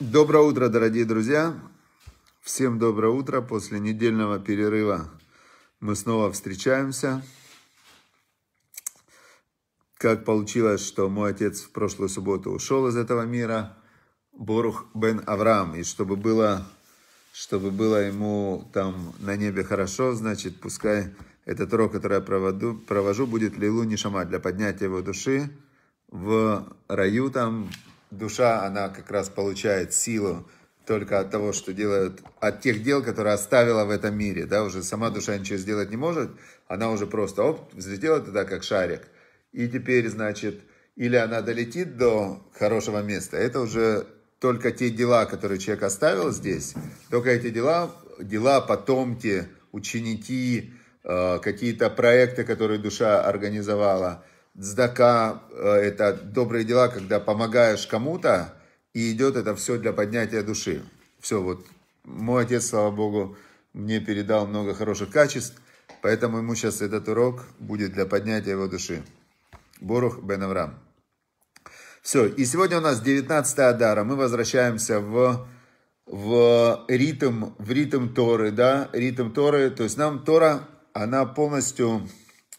Доброе утро, дорогие друзья! Всем доброе утро. После недельного перерыва мы снова встречаемся. Как получилось, что мой отец в прошлую субботу ушел из этого мира, Борух бен Авраам. И чтобы было, чтобы было ему там на небе хорошо, значит, пускай этот урок, который я проводу, провожу, будет Лилу Нишама для поднятия его души в раю там, душа, она как раз получает силу только от того, что делают, от тех дел, которые оставила в этом мире, да, уже сама душа ничего сделать не может, она уже просто, оп, взлетела туда, как шарик, и теперь, значит, или она долетит до хорошего места, это уже только те дела, которые человек оставил здесь, только эти дела, дела потомки, ученики, э, какие-то проекты, которые душа организовала – Дздака э, – это добрые дела, когда помогаешь кому-то, и идет это все для поднятия души. Все, вот мой отец, слава богу, мне передал много хороших качеств, поэтому ему сейчас этот урок будет для поднятия его души. Борух бен Авраам. Все, и сегодня у нас 19 Адара, мы возвращаемся в, в, ритм, в ритм Торы, да, ритм Торы, то есть нам Тора, она полностью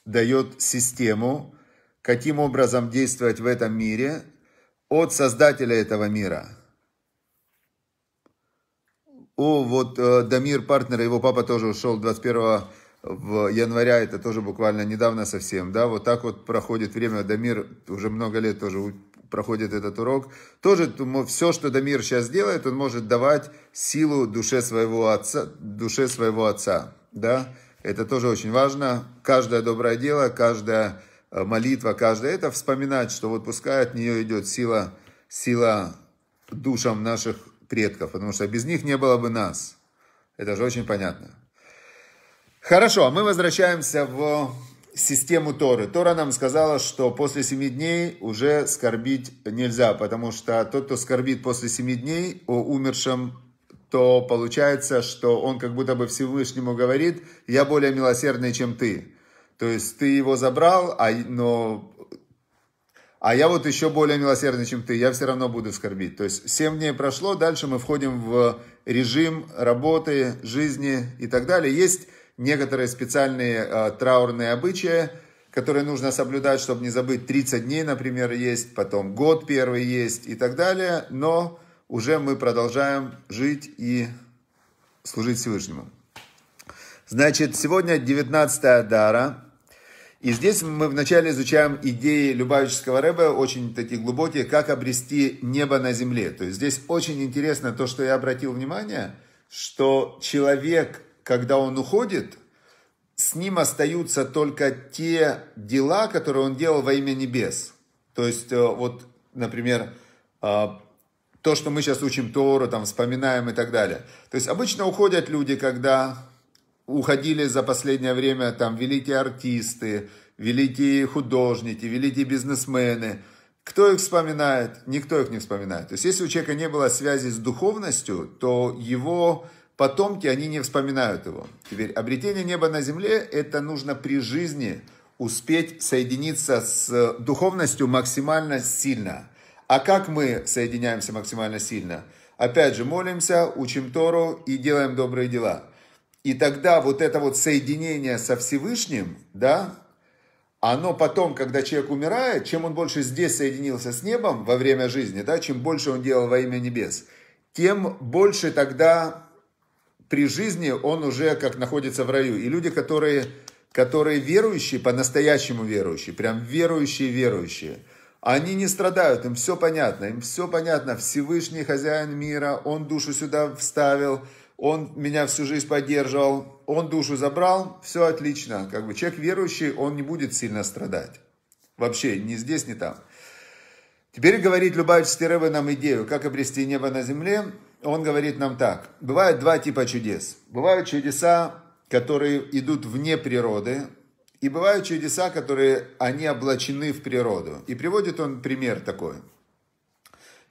дает систему, каким образом действовать в этом мире от Создателя этого мира. О, вот э, Дамир, партнер, его папа тоже ушел 21 в января, это тоже буквально недавно совсем, да, вот так вот проходит время, Дамир уже много лет тоже проходит этот урок, тоже все, что Дамир сейчас делает, он может давать силу душе своего отца, душе своего отца, да, это тоже очень важно, каждое доброе дело, каждое Э, молитва каждая, это вспоминать, что вот пускай от нее идет сила, сила душам наших предков, потому что без них не было бы нас. Это же очень понятно. Хорошо, а мы возвращаемся в систему Торы. Тора нам сказала, что после семи дней уже скорбить нельзя, потому что тот, кто скорбит после семи дней о умершем, то получается, что он как будто бы Всевышнему говорит, я более милосердный, чем ты. То есть ты его забрал, а, но, а я вот еще более милосердный, чем ты, я все равно буду скорбить. То есть 7 дней прошло, дальше мы входим в режим работы, жизни и так далее. Есть некоторые специальные э, траурные обычаи, которые нужно соблюдать, чтобы не забыть. 30 дней, например, есть, потом год первый есть и так далее. Но уже мы продолжаем жить и служить Всевышнему. Значит, сегодня 19 Дара. И здесь мы вначале изучаем идеи Любавического Рэбе, очень такие глубокие, как обрести небо на земле. То есть здесь очень интересно то, что я обратил внимание, что человек, когда он уходит, с ним остаются только те дела, которые он делал во имя небес. То есть э, вот, например, э, то, что мы сейчас учим Тору, там, вспоминаем и так далее. То есть обычно уходят люди, когда уходили за последнее время там великие артисты, великие художники, великие бизнесмены. Кто их вспоминает? Никто их не вспоминает. То есть, если у человека не было связи с духовностью, то его потомки, они не вспоминают его. Теперь, обретение неба на земле, это нужно при жизни успеть соединиться с духовностью максимально сильно. А как мы соединяемся максимально сильно? Опять же, молимся, учим Тору и делаем добрые дела. И тогда вот это вот соединение со Всевышним, да, оно потом, когда человек умирает, чем он больше здесь соединился с небом во время жизни, да, чем больше он делал во имя небес, тем больше тогда при жизни он уже как находится в раю. И люди, которые, которые верующие, по-настоящему верующие, прям верующие-верующие, они не страдают, им все понятно, им все понятно. Всевышний хозяин мира, он душу сюда вставил – он меня всю жизнь поддерживал, он душу забрал, все отлично. Как бы человек верующий, он не будет сильно страдать. Вообще, ни здесь, ни там. Теперь говорит Любавичский Рэбе нам идею, как обрести небо на земле. Он говорит нам так. Бывают два типа чудес. Бывают чудеса, которые идут вне природы, и бывают чудеса, которые они облачены в природу. И приводит он пример такой –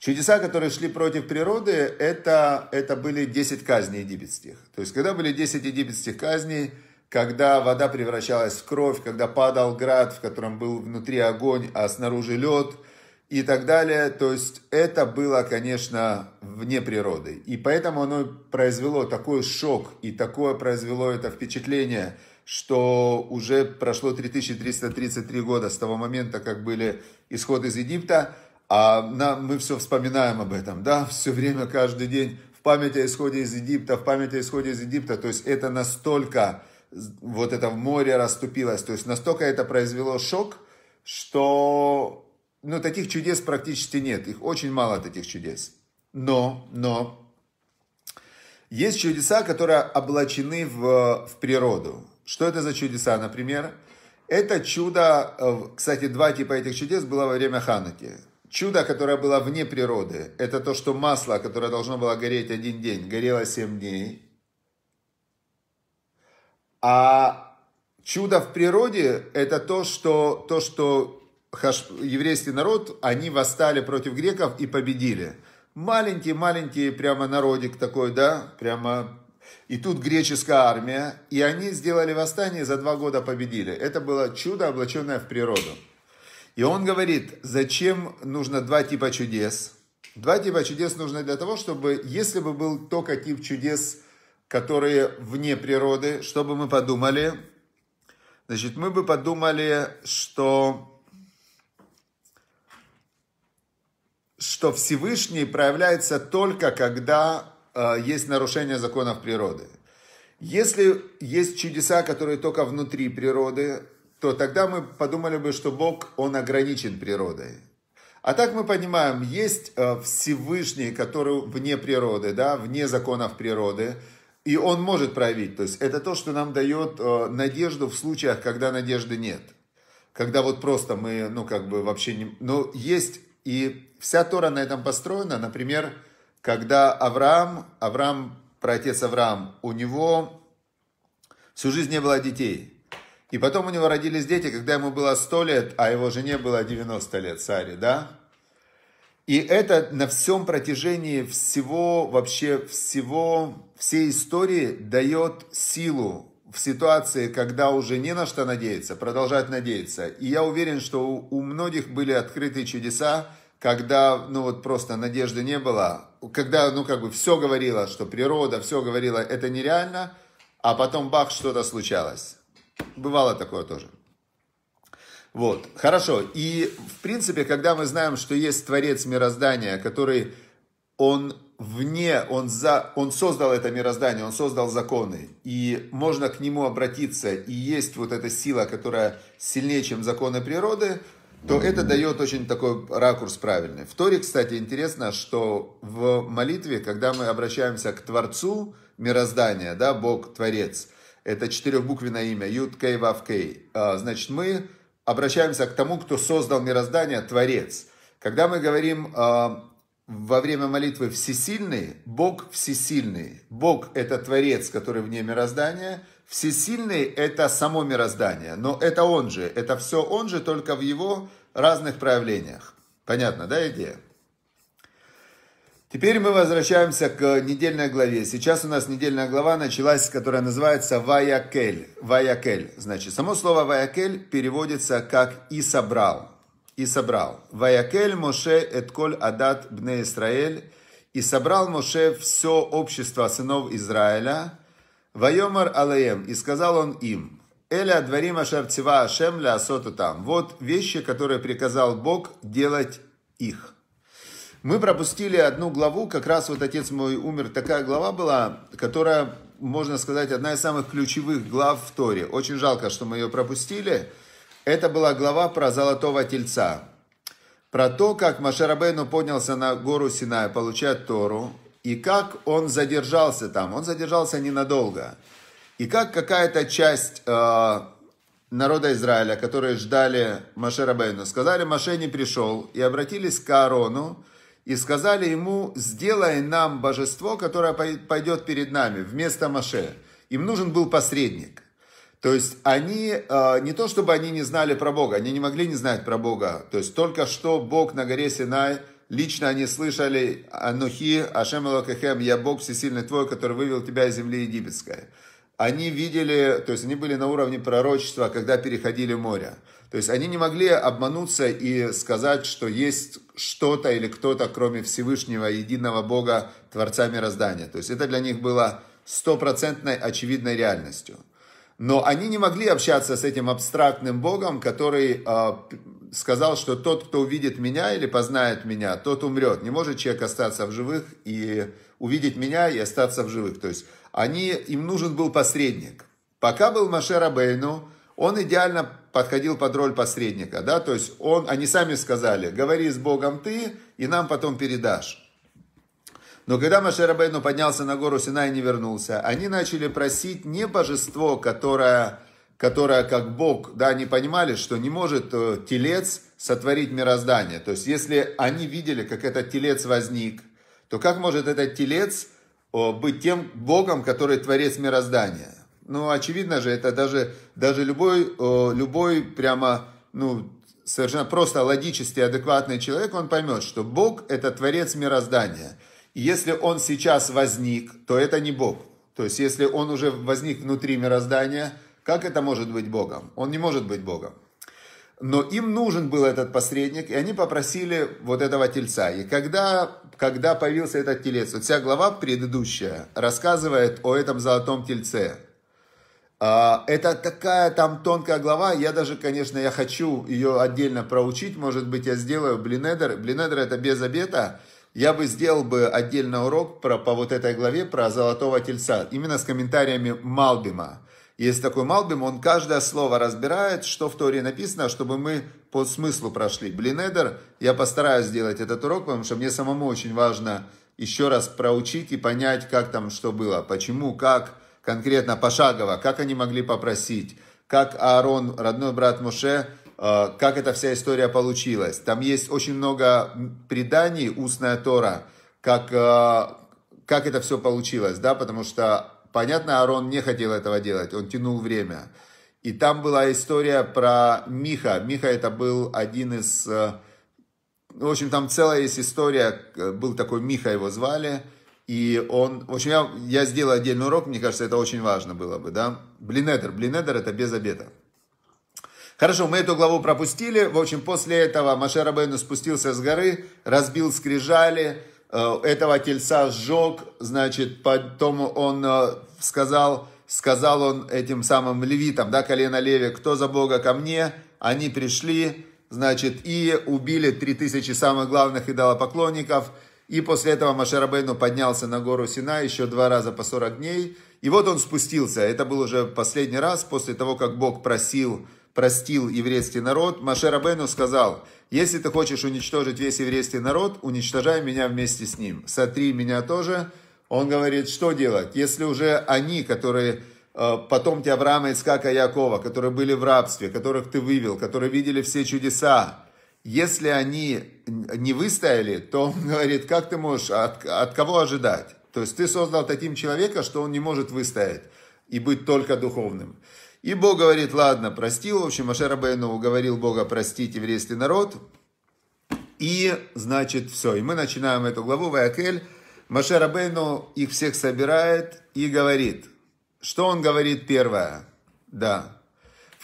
Чудеса, которые шли против природы, это, это были 10 казней египетских. То есть, когда были 10 египетских казней, когда вода превращалась в кровь, когда падал град, в котором был внутри огонь, а снаружи лед и так далее. То есть это было, конечно, вне природы. И поэтому оно произвело такой шок и такое произвело это впечатление, что уже прошло 3333 года с того момента, как были исход из Египта – а нам, мы все вспоминаем об этом, да, все время, каждый день, в память о исходе из Египта, в память о исходе из Египта. То есть это настолько, вот это в море расступилось, то есть настолько это произвело шок, что, ну, таких чудес практически нет, их очень мало, таких чудес. Но, но, есть чудеса, которые облачены в, в природу. Что это за чудеса, например? Это чудо, э, кстати, два типа этих чудес было во время Ханаки. Чудо, которое было вне природы, это то, что масло, которое должно было гореть один день, горело семь дней. А чудо в природе – это то, что, то, что хаш, еврейский народ, они восстали против греков и победили. Маленький-маленький прямо народик такой, да, прямо... И тут греческая армия, и они сделали восстание за два года победили. Это было чудо, облаченное в природу. И он говорит, зачем нужно два типа чудес? Два типа чудес нужны для того, чтобы, если бы был только тип чудес, которые вне природы, что бы мы подумали? Значит, мы бы подумали, что что Всевышний проявляется только когда э, есть нарушение законов природы. Если есть чудеса, которые только внутри природы, то тогда мы подумали бы, что Бог, Он ограничен природой. А так мы понимаем, есть э, Всевышний, который вне природы, да, вне законов природы, и он может проявить. То есть это то, что нам дает э, надежду в случаях, когда надежды нет. Когда вот просто мы, ну, как бы вообще не... Ну, есть и вся Тора на этом построена. Например, когда Авраам, Авраам, про отец Авраам, у него всю жизнь не было детей – и потом у него родились дети, когда ему было 100 лет, а его жене было 90 лет, Саре, да? И это на всем протяжении всего, вообще всего, всей истории дает силу в ситуации, когда уже не на что надеяться, продолжать надеяться. И я уверен, что у, у многих были открыты чудеса, когда, ну вот просто надежды не было, когда, ну как бы все говорило, что природа, все говорило, это нереально, а потом бах, что-то случалось. Бывало такое тоже. Вот, хорошо. И, в принципе, когда мы знаем, что есть Творец мироздания, который, он вне, он, за, он создал это мироздание, он создал законы, и можно к нему обратиться, и есть вот эта сила, которая сильнее, чем законы природы, то это дает очень такой ракурс правильный. В Торе, кстати, интересно, что в молитве, когда мы обращаемся к Творцу мироздания, да, Бог Творец – это четырехбуквенное имя, Юд Кей Вав Кей. А, значит, мы обращаемся к тому, кто создал мироздание, Творец. Когда мы говорим а, во время молитвы «Всесильный», Бог всесильный. Бог – это Творец, который вне мироздания. Всесильный – это само мироздание, но это Он же. Это все Он же, только в Его разных проявлениях. Понятно, да, идея? Теперь мы возвращаемся к недельной главе. Сейчас у нас недельная глава началась, которая называется «Ваякель». «Ваякель». Значит, само слово «Ваякель» переводится как «и собрал». «И собрал». «Ваякель Моше этколь адат бне Исраэль». «И собрал Моше все общество сынов Израиля». «Вайомар алеем». «И сказал он им». «Эля дворим ашарцева ашем ля там». Вот вещи, которые приказал Бог делать их. Мы пропустили одну главу, как раз вот «Отец мой умер», такая глава была, которая, можно сказать, одна из самых ключевых глав в Торе. Очень жалко, что мы ее пропустили. Это была глава про золотого тельца. Про то, как Машарабейну поднялся на гору Синая получать Тору, и как он задержался там. Он задержался ненадолго. И как какая-то часть э, народа Израиля, которые ждали Маше сказали, Маше не пришел, и обратились к Аарону, и сказали ему, сделай нам божество, которое пойдет перед нами вместо Маше. Им нужен был посредник. То есть они, э, не то чтобы они не знали про Бога, они не могли не знать про Бога. То есть только что Бог на горе Синай, лично они слышали «Анухи, Ашем Элокехем, я Бог всесильный твой, который вывел тебя из земли египетской». Они видели, то есть они были на уровне пророчества, когда переходили море. То есть они не могли обмануться и сказать, что есть что-то или кто-то, кроме Всевышнего, единого Бога, Творца мироздания. То есть это для них было стопроцентной очевидной реальностью. Но они не могли общаться с этим абстрактным Богом, который э, сказал, что тот, кто увидит меня или познает меня, тот умрет. Не может человек остаться в живых и увидеть меня и остаться в живых. То есть они, им нужен был посредник. Пока был Машер Абейну, он идеально подходил под роль посредника, да, то есть он, они сами сказали, говори с Богом ты, и нам потом передашь. Но когда Машерабейну поднялся на гору Сина и не вернулся, они начали просить не божество, которое, которое как Бог, да, они понимали, что не может э, телец сотворить мироздание. То есть если они видели, как этот телец возник, то как может этот телец быть тем Богом, который творец мироздания? Ну, очевидно же, это даже, даже любой, любой прямо, ну, совершенно просто логически адекватный человек, он поймет, что Бог – это творец мироздания. И если он сейчас возник, то это не Бог. То есть, если он уже возник внутри мироздания, как это может быть Богом? Он не может быть Богом. Но им нужен был этот посредник, и они попросили вот этого тельца. И когда, когда появился этот телец, вот вся глава предыдущая рассказывает о этом золотом тельце – а, это такая там тонкая глава, я даже, конечно, я хочу ее отдельно проучить, может быть, я сделаю блинедер. Блинедер это без обета. Я бы сделал бы отдельно урок про, по вот этой главе про золотого тельца, именно с комментариями Малбима. Есть такой Малбим, он каждое слово разбирает, что в Торе написано, чтобы мы по смыслу прошли. Блинедер, я постараюсь сделать этот урок, потому что мне самому очень важно еще раз проучить и понять, как там что было, почему, как, конкретно пошагово, как они могли попросить, как Аарон, родной брат Муше, э, как эта вся история получилась. Там есть очень много преданий, устная Тора, как, э, как это все получилось, да, потому что, понятно, Аарон не хотел этого делать, он тянул время. И там была история про Миха. Миха это был один из... Э, в общем, там целая есть история, был такой Миха его звали, и он, в общем, я, я сделал отдельный урок, мне кажется, это очень важно было бы, да. Блинедер, блинедер это без обеда. Хорошо, мы эту главу пропустили. В общем, после этого Машер Абейну спустился с горы, разбил скрижали, э, этого тельца сжег, значит, потом он э, сказал, сказал он этим самым левитам, да, колено леви, кто за Бога ко мне, они пришли, значит, и убили три тысячи самых главных идолопоклонников – и после этого Машарабейну поднялся на гору Сина еще два раза по 40 дней. И вот он спустился. Это был уже последний раз после того, как Бог просил, простил еврейский народ. Машарабейну сказал, если ты хочешь уничтожить весь еврейский народ, уничтожай меня вместе с ним. Сотри меня тоже. Он говорит, что делать, если уже они, которые э, потомки Авраама, Искака и Якова, которые были в рабстве, которых ты вывел, которые видели все чудеса, если они не выстояли, то он говорит, как ты можешь, от, от кого ожидать? То есть ты создал таким человека, что он не может выстоять и быть только духовным. И Бог говорит, ладно, простил. В общем, Машер Абейну уговорил Бога простить еврейский народ. И, значит, все. И мы начинаем эту главу. Ваякель. Машер Абейну их всех собирает и говорит. Что он говорит первое? Да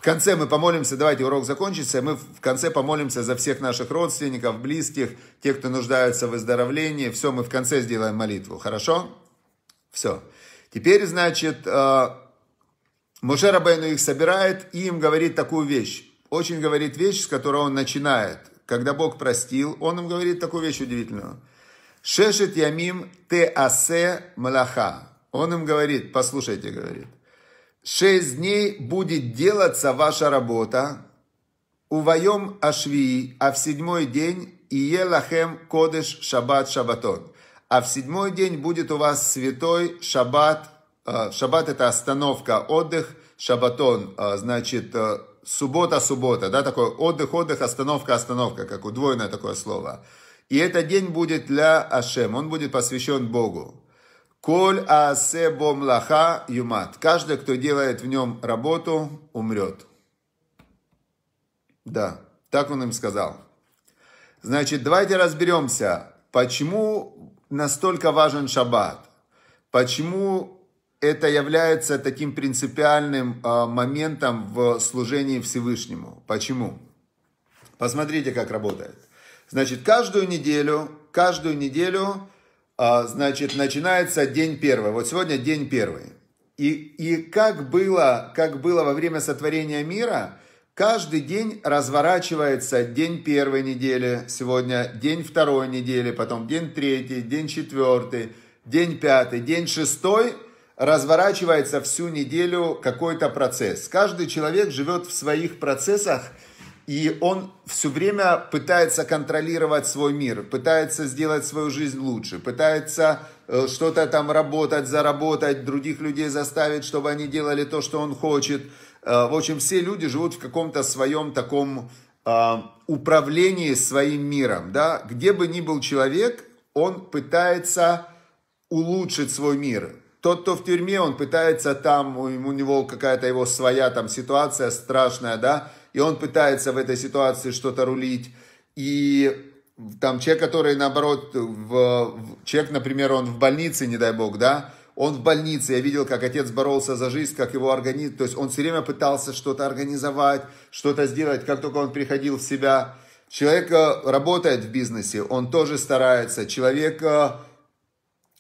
конце мы помолимся, давайте урок закончится, мы в конце помолимся за всех наших родственников, близких, тех, кто нуждается в выздоровлении. Все, мы в конце сделаем молитву, хорошо? Все. Теперь, значит, э, Муше Рабейну их собирает и им говорит такую вещь. Очень говорит вещь, с которой он начинает. Когда Бог простил, он им говорит такую вещь удивительную. Шешет ямим те асе малаха. Он им говорит, послушайте, говорит. Шесть дней будет делаться ваша работа, Уваем Ашвии, а в седьмой день Иелахем Кодеш Шаббат Шабатон. А в седьмой день будет у вас святой Шаббат. Э, Шаббат это остановка, отдых. Шабатон, э, значит, э, суббота, суббота, да, такой отдых, отдых, остановка, остановка, как удвоенное такое слово. И этот день будет для Ашем, он будет посвящен Богу. Коль аасе бомлаха юмат. Каждый, кто делает в нем работу, умрет. Да, так он им сказал. Значит, давайте разберемся, почему настолько важен шаббат. Почему это является таким принципиальным а, моментом в служении Всевышнему. Почему? Посмотрите, как работает. Значит, каждую неделю, каждую неделю а, значит, начинается день первый. Вот сегодня день первый. И, и как, было, как было во время сотворения мира, каждый день разворачивается день первой недели, сегодня день второй недели, потом день третий, день четвертый, день пятый, день шестой, разворачивается всю неделю какой-то процесс. Каждый человек живет в своих процессах – и он все время пытается контролировать свой мир, пытается сделать свою жизнь лучше, пытается э, что-то там работать, заработать, других людей заставить, чтобы они делали то, что он хочет. Э, в общем, все люди живут в каком-то своем таком а, управлении своим миром. Да? Где бы ни был человек, он пытается улучшить свой мир, тот, кто в тюрьме, он пытается там, у него какая-то его своя там ситуация страшная, да, и он пытается в этой ситуации что-то рулить. И там человек, который, наоборот, в, человек, например, он в больнице, не дай бог, да, он в больнице, я видел, как отец боролся за жизнь, как его организм, то есть он все время пытался что-то организовать, что-то сделать, как только он приходил в себя. Человек э, работает в бизнесе, он тоже старается, человек, э,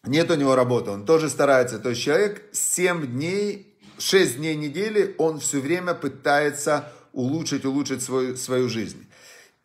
нет у него работы, он тоже старается, то есть человек 7 дней, 6 дней недели, он все время пытается улучшить, улучшить свою, свою жизнь.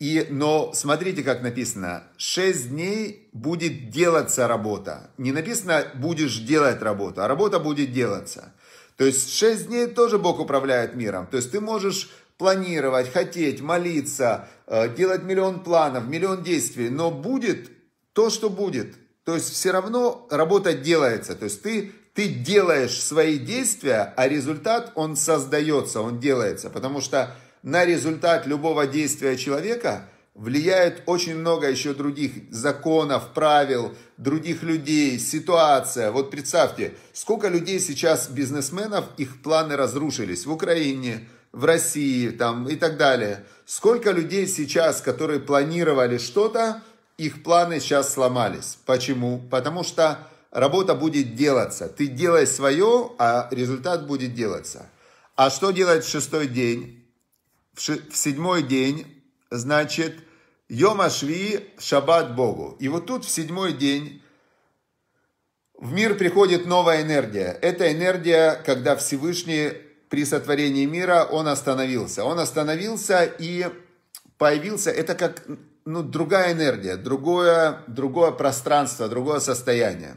И, но смотрите, как написано, шесть дней будет делаться работа. Не написано, будешь делать работу, а работа будет делаться. То есть шесть дней тоже Бог управляет миром. То есть ты можешь планировать, хотеть, молиться, э, делать миллион планов, миллион действий, но будет то, что будет. То есть все равно работа делается. То есть ты ты делаешь свои действия, а результат, он создается, он делается. Потому что на результат любого действия человека влияет очень много еще других законов, правил, других людей, ситуация. Вот представьте, сколько людей сейчас, бизнесменов, их планы разрушились в Украине, в России там, и так далее. Сколько людей сейчас, которые планировали что-то, их планы сейчас сломались. Почему? Потому что работа будет делаться. Ты делай свое, а результат будет делаться. А что делать в шестой день? В, седьмой день, значит, Йома Шви, Шаббат Богу. И вот тут в седьмой день в мир приходит новая энергия. Это энергия, когда Всевышний при сотворении мира он остановился. Он остановился и появился, это как ну, другая энергия, другое, другое пространство, другое состояние.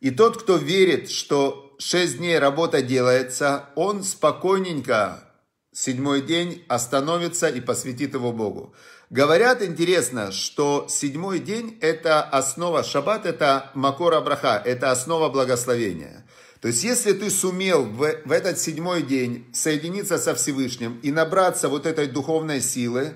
И тот, кто верит, что шесть дней работа делается, он спокойненько седьмой день остановится и посвятит его Богу. Говорят, интересно, что седьмой день – это основа, шаббат – это Макора Браха, это основа благословения. То есть, если ты сумел в, в этот седьмой день соединиться со Всевышним и набраться вот этой духовной силы,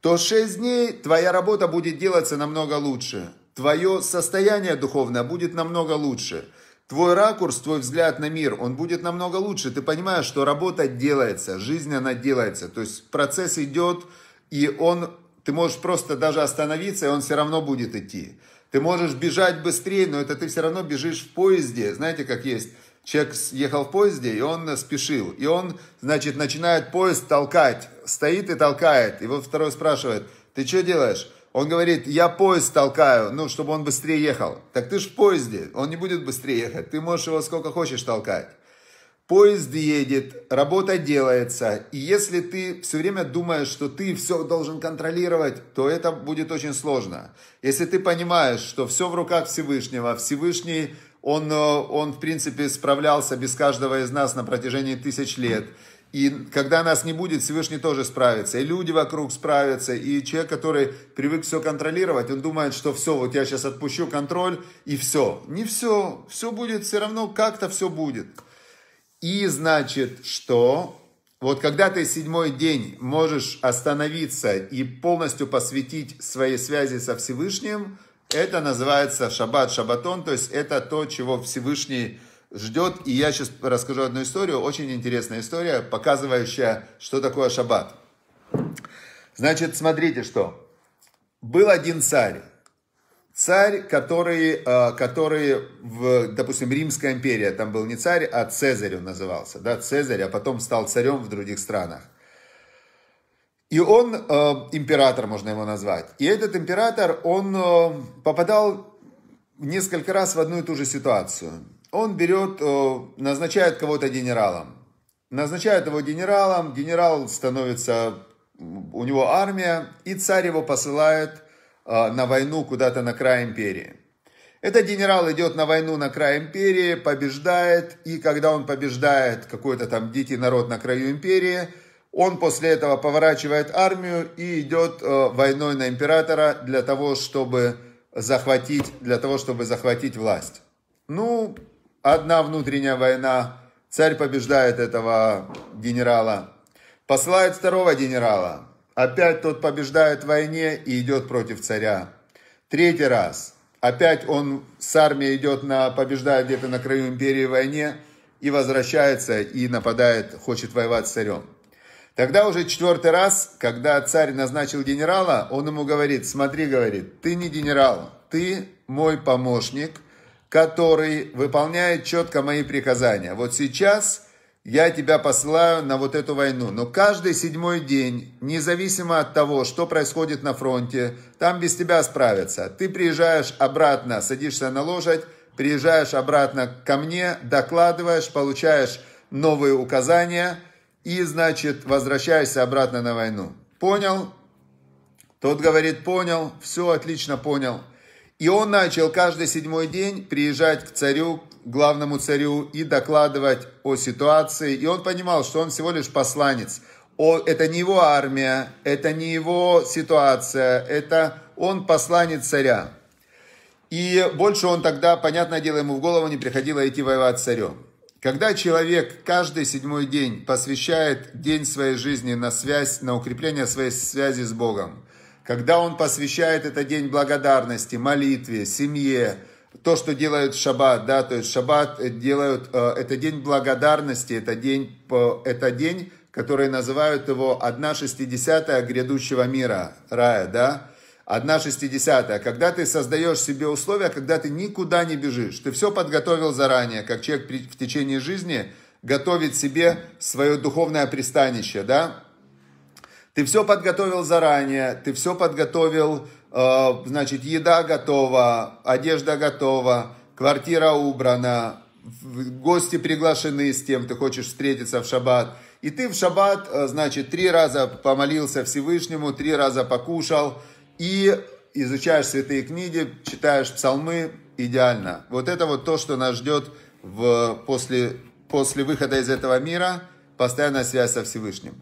то шесть дней твоя работа будет делаться намного лучше твое состояние духовное будет намного лучше. Твой ракурс, твой взгляд на мир, он будет намного лучше. Ты понимаешь, что работа делается, жизнь она делается. То есть процесс идет, и он, ты можешь просто даже остановиться, и он все равно будет идти. Ты можешь бежать быстрее, но это ты все равно бежишь в поезде. Знаете, как есть человек съехал в поезде, и он э, спешил. И он, значит, начинает поезд толкать. Стоит и толкает. И вот второй спрашивает, ты что делаешь? Он говорит, я поезд толкаю, ну, чтобы он быстрее ехал. Так ты ж в поезде, он не будет быстрее ехать. Ты можешь его сколько хочешь толкать. Поезд едет, работа делается. И если ты все время думаешь, что ты все должен контролировать, то это будет очень сложно. Если ты понимаешь, что все в руках Всевышнего, Всевышний, он, э, он в принципе справлялся без каждого из нас на протяжении тысяч лет – и когда нас не будет, Всевышний тоже справится. И люди вокруг справятся. И человек, который привык все контролировать, он думает, что все, вот я сейчас отпущу контроль, и все. Не все. Все будет все равно, как-то все будет. И значит, что вот когда ты седьмой день можешь остановиться и полностью посвятить своей связи со Всевышним, это называется шаббат, шаббатон, то есть это то, чего Всевышний ждет. И я сейчас расскажу одну историю, очень интересная история, показывающая, что такое шаббат. Значит, смотрите, что. Был один царь, царь, который, э, который в, допустим, Римская империя, там был не царь, а Цезарь он назывался, да, Цезарь, а потом стал царем в других странах. И он, э, император можно его назвать, и этот император, он э, попадал несколько раз в одну и ту же ситуацию – он берет, э, назначает кого-то генералом. Назначает его генералом, генерал становится, у него армия, и царь его посылает э, на войну куда-то на край империи. Этот генерал идет на войну на край империи, побеждает, и когда он побеждает какой-то там дикий народ на краю империи, он после этого поворачивает армию и идет э, войной на императора для того, чтобы захватить, для того, чтобы захватить власть. Ну, Одна внутренняя война. Царь побеждает этого генерала. Посылает второго генерала. Опять тот побеждает в войне и идет против царя. Третий раз. Опять он с армией идет на, побеждает где-то на краю империи в войне и возвращается и нападает, хочет воевать с царем. Тогда уже четвертый раз, когда царь назначил генерала, он ему говорит, смотри, говорит, ты не генерал, ты мой помощник, который выполняет четко мои приказания. Вот сейчас я тебя посылаю на вот эту войну. Но каждый седьмой день, независимо от того, что происходит на фронте, там без тебя справятся. Ты приезжаешь обратно, садишься на лошадь, приезжаешь обратно ко мне, докладываешь, получаешь новые указания и, значит, возвращаешься обратно на войну. Понял? Тот говорит, понял, все отлично понял. И он начал каждый седьмой день приезжать к царю, главному царю, и докладывать о ситуации. И он понимал, что он всего лишь посланец. О, это не его армия, это не его ситуация, это он посланец царя. И больше он тогда, понятное дело, ему в голову не приходило идти воевать с царем. Когда человек каждый седьмой день посвящает день своей жизни на связь, на укрепление своей связи с Богом – когда он посвящает этот день благодарности, молитве, семье, то, что делают в шаббат, да, то есть шаббат э, делают, э, это день благодарности, это день, это день, который называют его одна шестидесятая грядущего мира, рая, да, одна шестидесятая, когда ты создаешь себе условия, когда ты никуда не бежишь, ты все подготовил заранее, как человек в течение жизни готовит себе свое духовное пристанище, да, ты все подготовил заранее, ты все подготовил, э, значит, еда готова, одежда готова, квартира убрана, гости приглашены с тем, ты хочешь встретиться в шаббат. И ты в шаббат, э, значит, три раза помолился Всевышнему, три раза покушал и изучаешь святые книги, читаешь псалмы, идеально. Вот это вот то, что нас ждет в, после, после выхода из этого мира, постоянная связь со Всевышним.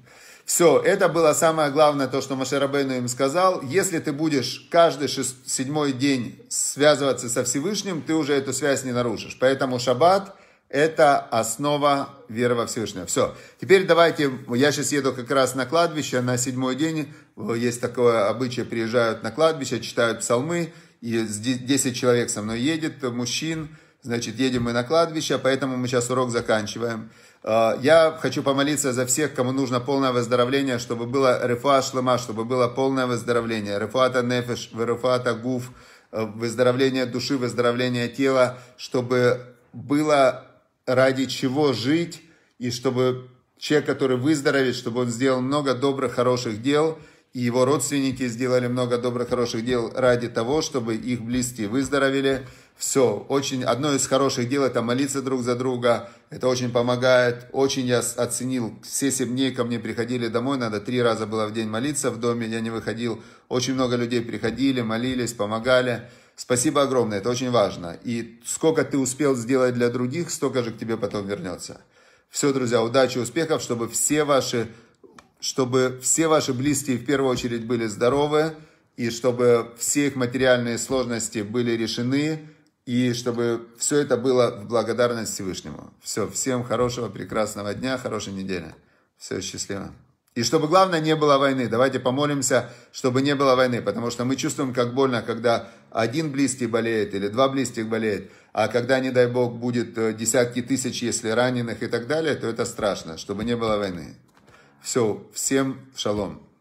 Все, это было самое главное, то, что Машарабейну им сказал. Если ты будешь каждый шест... седьмой день связываться со Всевышним, ты уже эту связь не нарушишь. Поэтому шаббат – это основа веры во Всевышнего. Все, теперь давайте, я сейчас еду как раз на кладбище, на седьмой день. Есть такое обычай, приезжают на кладбище, читают псалмы. И 10 человек со мной едет, мужчин. Значит, едем мы на кладбище, поэтому мы сейчас урок заканчиваем. Э, я хочу помолиться за всех, кому нужно полное выздоровление, чтобы было рефуа шлема, чтобы было полное выздоровление. Рефуата нефеш, рефуата гуф, э, выздоровление души, выздоровление тела, чтобы было ради чего жить, и чтобы человек, который выздоровеет, чтобы он сделал много добрых, хороших дел, и его родственники сделали много добрых, хороших дел ради того, чтобы их близкие выздоровели, все, очень, одно из хороших дел это молиться друг за друга, это очень помогает, очень я оценил, все семь дней ко мне приходили домой, надо три раза было в день молиться в доме, я не выходил, очень много людей приходили, молились, помогали, спасибо огромное, это очень важно, и сколько ты успел сделать для других, столько же к тебе потом вернется. Все, друзья, удачи, успехов, чтобы все ваши, чтобы все ваши близкие в первую очередь были здоровы, и чтобы все их материальные сложности были решены, и чтобы все это было в благодарность Всевышнему. Все, всем хорошего, прекрасного дня, хорошей недели. Все, счастливо. И чтобы главное не было войны. Давайте помолимся, чтобы не было войны, потому что мы чувствуем, как больно, когда один близкий болеет или два близких болеет, а когда, не дай бог, будет э, десятки тысяч, если раненых и так далее, то это страшно, чтобы не было войны. Все, всем шалом.